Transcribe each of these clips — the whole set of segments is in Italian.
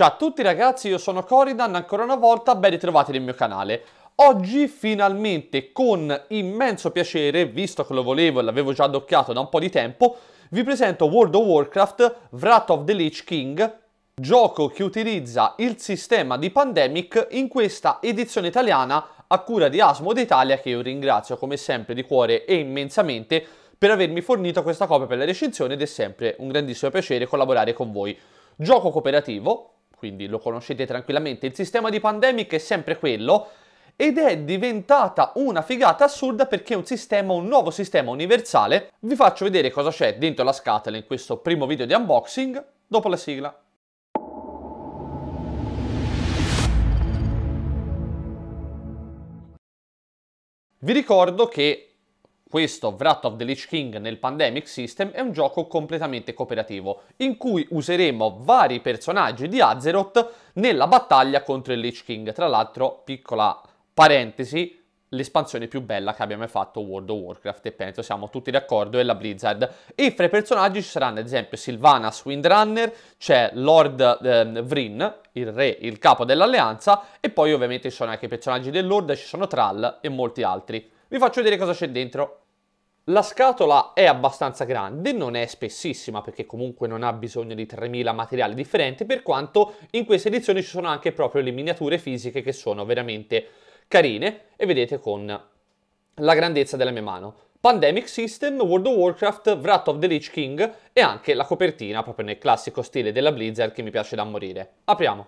Ciao a tutti ragazzi, io sono Coridan, ancora una volta ben ritrovati nel mio canale. Oggi finalmente, con immenso piacere, visto che lo volevo e l'avevo già adocchiato da un po' di tempo, vi presento World of Warcraft Wrath of the Lich King, gioco che utilizza il sistema di Pandemic in questa edizione italiana a cura di Asmod Italia, che io ringrazio come sempre di cuore e immensamente per avermi fornito questa copia per la recensione ed è sempre un grandissimo piacere collaborare con voi. Gioco cooperativo, quindi lo conoscete tranquillamente. Il sistema di Pandemic è sempre quello ed è diventata una figata assurda perché è un sistema, un nuovo sistema universale. Vi faccio vedere cosa c'è dentro la scatola in questo primo video di unboxing dopo la sigla. Vi ricordo che questo Wrath of the Lich King nel Pandemic System è un gioco completamente cooperativo, in cui useremo vari personaggi di Azeroth nella battaglia contro il Lich King. Tra l'altro, piccola parentesi, l'espansione più bella che abbia mai fatto World of Warcraft e penso siamo tutti d'accordo è la Blizzard e fra i personaggi ci saranno ad esempio Sylvanas Windrunner c'è Lord eh, Vryn il re, il capo dell'alleanza e poi ovviamente ci sono anche i personaggi del Lord, ci sono Thrall e molti altri vi faccio vedere cosa c'è dentro. La scatola è abbastanza grande, non è spessissima perché comunque non ha bisogno di 3000 materiali differenti, per quanto in questa edizione ci sono anche proprio le miniature fisiche che sono veramente carine e vedete con la grandezza della mia mano. Pandemic System, World of Warcraft, Wrath of the Lich King e anche la copertina proprio nel classico stile della Blizzard che mi piace da morire. Apriamo.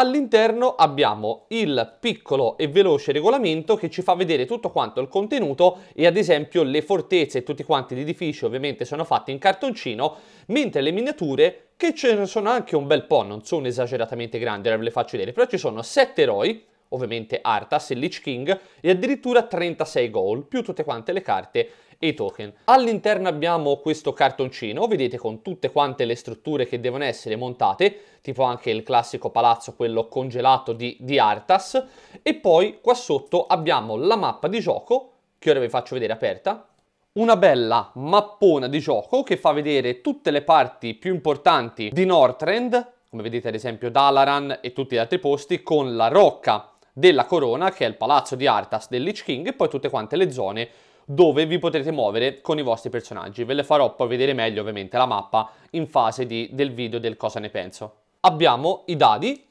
All'interno abbiamo il piccolo e veloce regolamento che ci fa vedere tutto quanto il contenuto e ad esempio le fortezze e tutti quanti gli edifici ovviamente sono fatti in cartoncino, mentre le miniature, che ce ne sono anche un bel po', non sono esageratamente grandi, ora ve le faccio vedere, però ci sono sette eroi, ovviamente Arthas e Lich King, e addirittura 36 gol, più tutte quante le carte e i token. All'interno abbiamo questo cartoncino, vedete con tutte quante le strutture che devono essere montate, tipo anche il classico palazzo, quello congelato di, di Arthas, e poi qua sotto abbiamo la mappa di gioco, che ora vi faccio vedere aperta, una bella mappona di gioco che fa vedere tutte le parti più importanti di Northrend, come vedete ad esempio Dalaran e tutti gli altri posti, con la rocca della corona, che è il palazzo di Arthas del Lich King, e poi tutte quante le zone dove vi potrete muovere con i vostri personaggi. Ve le farò poi vedere meglio ovviamente la mappa in fase di, del video del cosa ne penso. Abbiamo i dadi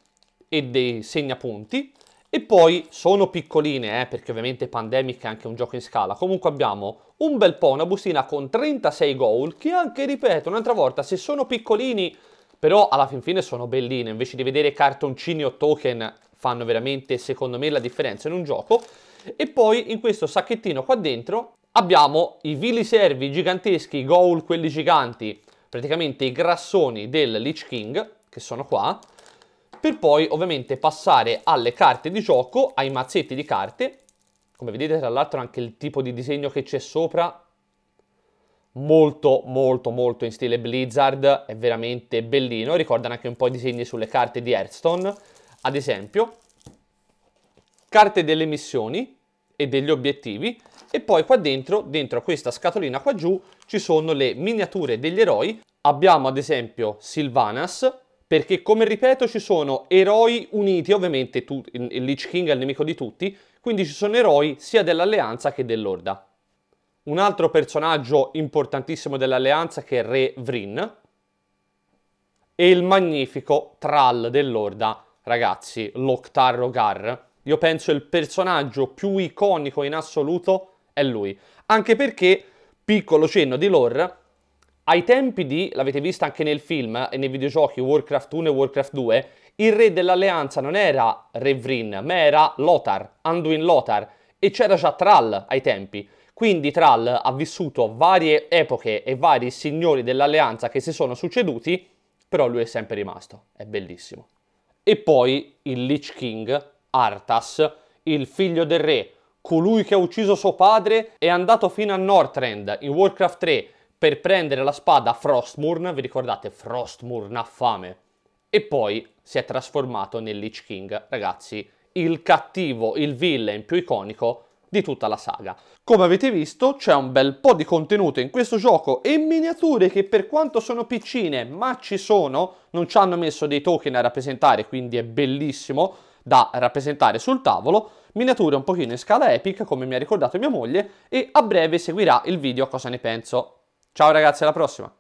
e dei segnapunti e poi sono piccoline eh, perché ovviamente Pandemic è anche un gioco in scala. Comunque abbiamo un bel po', una bustina con 36 goal che anche, ripeto, un'altra volta, se sono piccolini però alla fin fine sono belline. Invece di vedere cartoncini o token fanno veramente, secondo me, la differenza in un gioco. E poi in questo sacchettino qua dentro abbiamo i vili servi giganteschi, i goal quelli giganti, praticamente i grassoni del Lich King, che sono qua, per poi ovviamente passare alle carte di gioco, ai mazzetti di carte, come vedete tra l'altro anche il tipo di disegno che c'è sopra, molto molto molto in stile Blizzard, è veramente bellino, ricordano anche un po' i disegni sulle carte di Hearthstone, ad esempio, carte delle missioni e degli obiettivi e poi qua dentro, dentro questa scatolina qua giù, ci sono le miniature degli eroi. Abbiamo ad esempio Sylvanas, perché come ripeto ci sono eroi uniti, ovviamente tu, il Lich King è il nemico di tutti, quindi ci sono eroi sia dell'Alleanza che dell'Orda. Un altro personaggio importantissimo dell'Alleanza che è Re Vrin e il magnifico Thrall dell'Orda ragazzi, Loktar Rogar, io penso il personaggio più iconico in assoluto è lui. Anche perché, piccolo cenno di lore, ai tempi di, l'avete visto anche nel film e nei videogiochi Warcraft 1 e Warcraft 2, il re dell'alleanza non era Revrin, ma era Lothar, Anduin Lothar, e c'era già Thrall ai tempi. Quindi Thrall ha vissuto varie epoche e vari signori dell'alleanza che si sono succeduti, però lui è sempre rimasto. È bellissimo e poi il Lich King, Arthas, il figlio del re, colui che ha ucciso suo padre, è andato fino a Northrend in Warcraft 3 per prendere la spada Frostmourne, vi ricordate Frostmourne ha fame, e poi si è trasformato nel Lich King, ragazzi, il cattivo, il villain più iconico di tutta la saga. Come avete visto c'è un bel po' di contenuto in questo gioco e miniature che per quanto sono piccine ma ci sono, non ci hanno messo dei token a rappresentare quindi è bellissimo da rappresentare sul tavolo, miniature un pochino in scala epic come mi ha ricordato mia moglie e a breve seguirà il video cosa ne penso. Ciao ragazzi alla prossima!